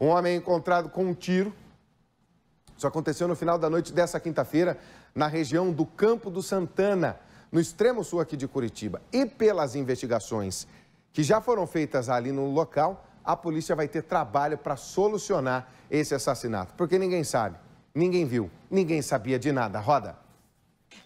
Um homem é encontrado com um tiro. Isso aconteceu no final da noite dessa quinta-feira, na região do Campo do Santana, no extremo sul aqui de Curitiba. E pelas investigações que já foram feitas ali no local, a polícia vai ter trabalho para solucionar esse assassinato. Porque ninguém sabe, ninguém viu, ninguém sabia de nada. Roda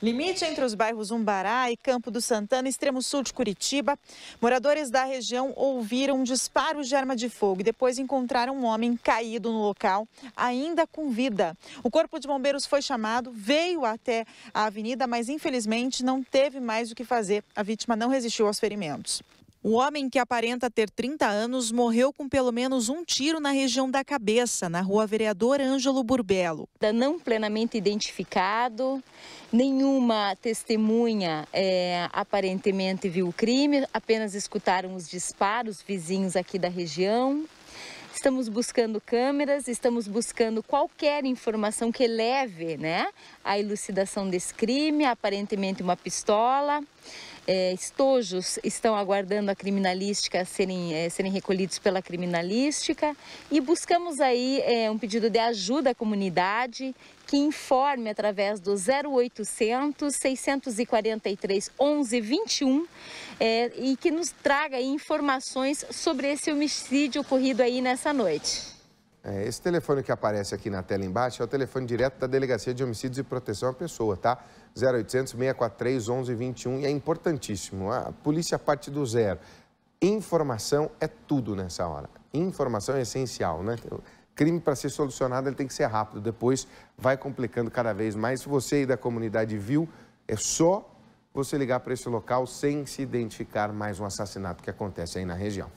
limite entre os bairros Umbará e Campo do Santana, extremo sul de Curitiba. Moradores da região ouviram disparos de arma de fogo e depois encontraram um homem caído no local, ainda com vida. O Corpo de Bombeiros foi chamado, veio até a avenida, mas infelizmente não teve mais o que fazer. A vítima não resistiu aos ferimentos. O homem que aparenta ter 30 anos morreu com pelo menos um tiro na região da cabeça, na rua Vereador Ângelo Burbelo. Tá não plenamente identificado, nenhuma testemunha é, aparentemente viu o crime, apenas escutaram os disparos vizinhos aqui da região. Estamos buscando câmeras, estamos buscando qualquer informação que leve né, à elucidação desse crime, aparentemente uma pistola. É, estojos estão aguardando a criminalística serem, é, serem recolhidos pela criminalística e buscamos aí é, um pedido de ajuda à comunidade que informe através do 0800 643 1121 é, e que nos traga informações sobre esse homicídio ocorrido aí nessa noite. É, esse telefone que aparece aqui na tela embaixo é o telefone direto da Delegacia de Homicídios e Proteção à Pessoa, tá? 0800 643 1121 e é importantíssimo. A polícia parte do zero. Informação é tudo nessa hora. Informação é essencial, né? Crime para ser solucionado ele tem que ser rápido, depois vai complicando cada vez mais. Se você aí da comunidade viu, é só você ligar para esse local sem se identificar mais um assassinato que acontece aí na região.